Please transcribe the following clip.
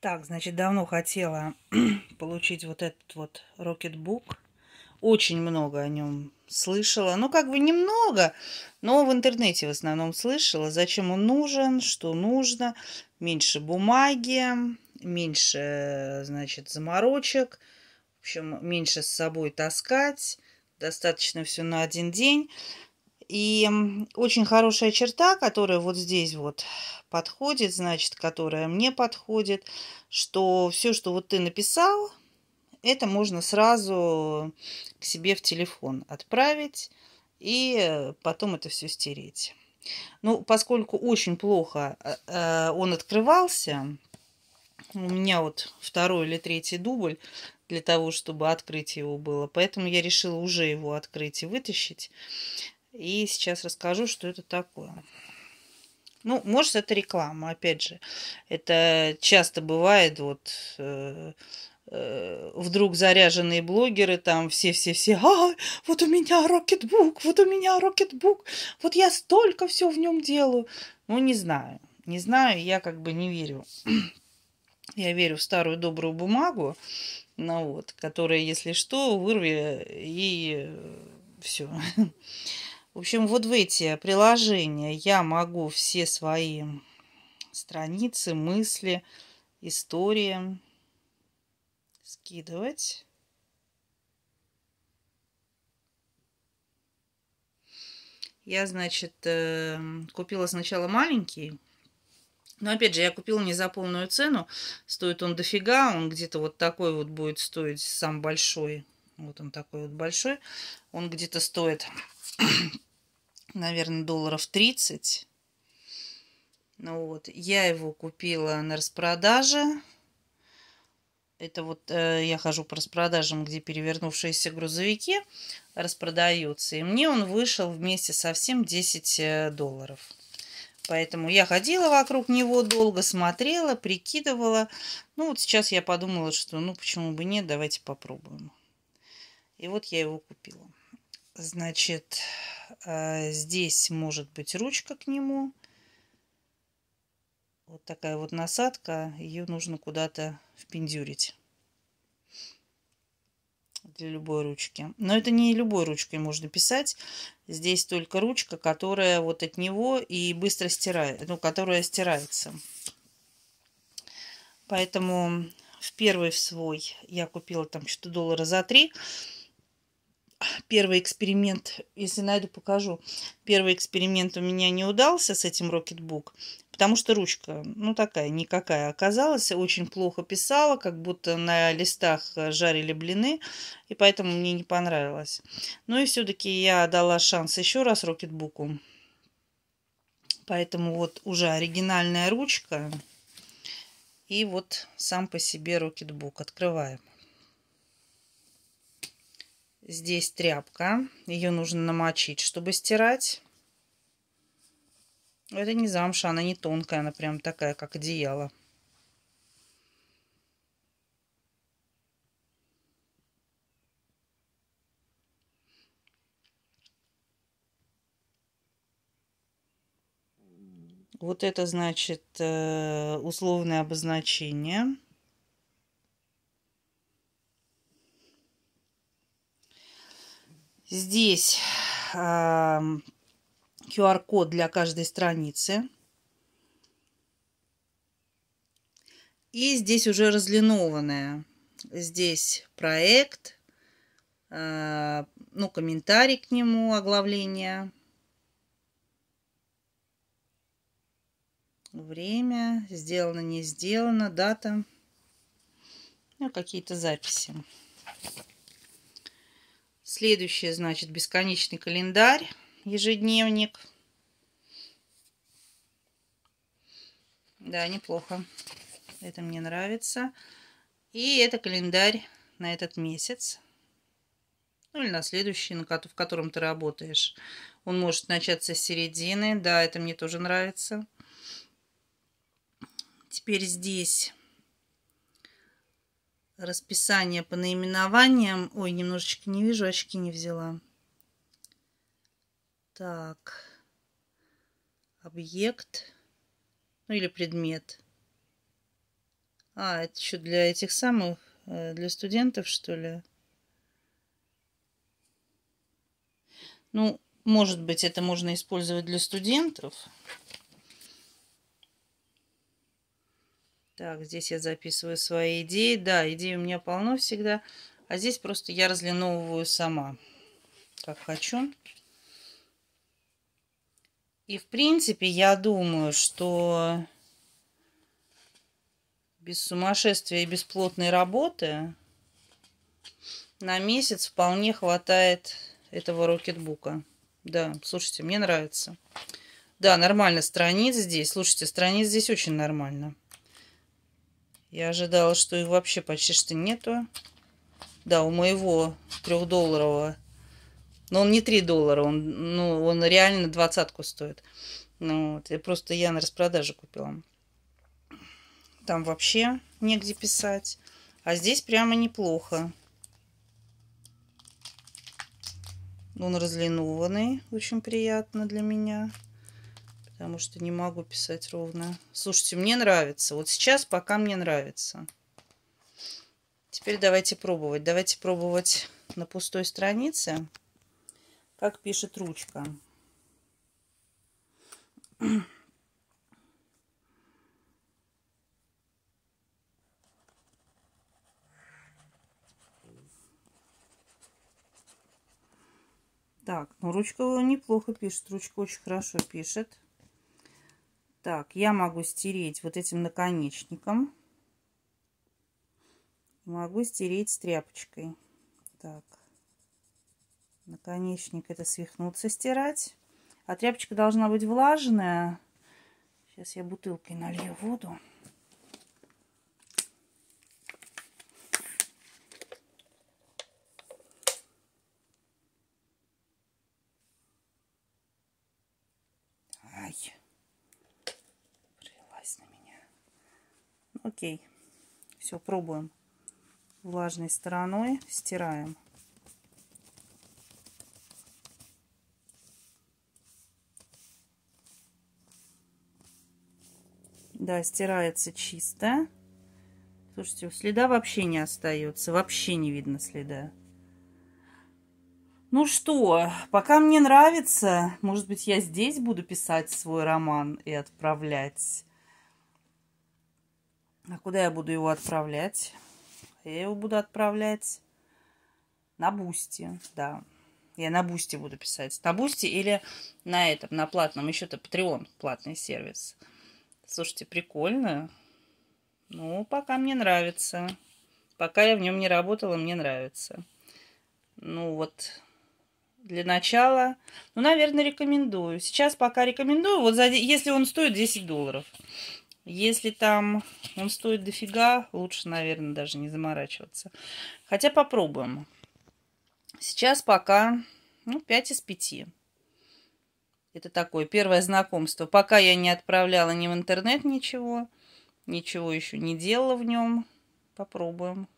Так, значит, давно хотела получить вот этот вот Rocketbook. Очень много о нем слышала. Ну, как бы немного, но в интернете в основном слышала, зачем он нужен, что нужно. Меньше бумаги, меньше, значит, заморочек. В общем, меньше с собой таскать. Достаточно все на один день. И очень хорошая черта, которая вот здесь вот подходит, значит, которая мне подходит, что все, что вот ты написал, это можно сразу к себе в телефон отправить и э, потом это все стереть. Ну, поскольку очень плохо э, э, он открывался, у меня вот второй или третий дубль для того, чтобы открыть его было. Поэтому я решила уже его открыть и вытащить. И сейчас расскажу, что это такое. Ну, может, это реклама, опять же. Это часто бывает, вот э, э, вдруг заряженные блогеры там все-все-все, а, вот у меня Рокетбук, вот у меня Рокетбук, вот я столько все в нем делаю. Ну, не знаю, не знаю, я как бы не верю. я верю в старую добрую бумагу, ну вот, которая, если что, вырви и все. В общем, вот в эти приложения я могу все свои страницы, мысли, истории скидывать. Я, значит, э, купила сначала маленький. Но опять же, я купила не за полную цену. Стоит он дофига. Он где-то вот такой вот будет стоить сам большой. Вот он такой вот большой. Он где-то стоит, наверное, долларов 30. Ну вот, я его купила на распродаже. Это вот э, я хожу по распродажам, где перевернувшиеся грузовики распродаются. И мне он вышел вместе совсем 10 э, долларов. Поэтому я ходила вокруг него долго, смотрела, прикидывала. Ну вот сейчас я подумала, что ну почему бы нет, давайте попробуем. И вот я его купила. Значит, э, здесь может быть ручка к нему. Вот такая вот насадка. Ее нужно куда-то впендюрить. Для любой ручки. Но это не любой ручкой можно писать. Здесь только ручка, которая вот от него и быстро стирает. Ну, которая стирается. Поэтому в первый в свой я купила там что-то доллара за три первый эксперимент, если найду, покажу. Первый эксперимент у меня не удался с этим Rocketbook, потому что ручка, ну, такая, никакая оказалась. Очень плохо писала, как будто на листах жарили блины, и поэтому мне не понравилось. Ну и все-таки я дала шанс еще раз Рокетбуку. Поэтому вот уже оригинальная ручка. И вот сам по себе Рокетбук. Открываем. Здесь тряпка. Ее нужно намочить, чтобы стирать. Это не замша, она не тонкая, она прям такая, как одеяло. Вот это значит э, условное обозначение. Здесь QR-код эм, для каждой страницы. И здесь уже разлинованное. Здесь проект, э, ну, комментарий к нему, оглавление. Время, сделано, не сделано, дата, ну, какие-то записи. Следующее, значит, бесконечный календарь, ежедневник. Да, неплохо. Это мне нравится. И это календарь на этот месяц. Ну или на следующий, на в котором ты работаешь. Он может начаться с середины. Да, это мне тоже нравится. Теперь здесь расписание по наименованиям. Ой, немножечко не вижу, очки не взяла. Так. Объект. Ну или предмет. А, это еще для этих самых, э, для студентов, что ли? Ну, может быть, это можно использовать для студентов. Так, здесь я записываю свои идеи. Да, идей у меня полно всегда. А здесь просто я разлиновываю сама, как хочу. И, в принципе, я думаю, что без сумасшествия и бесплотной работы на месяц вполне хватает этого рокетбука. Да, слушайте, мне нравится. Да, нормально страниц здесь. Слушайте, страниц здесь очень нормально. Я ожидала, что их вообще почти что нету. Да, у моего трехдолларового. Но ну, он не 3 доллара, он, ну, он реально двадцатку стоит. Ну, вот. И просто я на распродаже купила. Там вообще негде писать. А здесь прямо неплохо. Он разлинованный, очень приятно для меня потому что не могу писать ровно. Слушайте, мне нравится. Вот сейчас пока мне нравится. Теперь давайте пробовать. Давайте пробовать на пустой странице, как пишет ручка. Так, ну ручка неплохо пишет, ручка очень хорошо пишет. Так, я могу стереть вот этим наконечником. Могу стереть тряпочкой. Так, наконечник это свихнуться стирать. А тряпочка должна быть влажная. Сейчас я бутылкой налью воду. Окей. Все, пробуем. Влажной стороной стираем. Да, стирается чисто. Слушайте, следа вообще не остается. Вообще не видно следа. Ну что, пока мне нравится, может быть, я здесь буду писать свой роман и отправлять. А куда я буду его отправлять? Я его буду отправлять на Бусти, да. Я на Бусти буду писать. На Бусти или на этом, на платном. Еще-то Patreon, платный сервис. Слушайте, прикольно. Ну, пока мне нравится. Пока я в нем не работала, мне нравится. Ну вот, для начала. Ну, наверное, рекомендую. Сейчас пока рекомендую. Вот за, если он стоит 10 долларов. Если там он стоит дофига, лучше, наверное, даже не заморачиваться. Хотя попробуем. Сейчас пока ну, 5 из 5. Это такое первое знакомство. Пока я не отправляла ни в интернет ничего, ничего еще не делала в нем. Попробуем.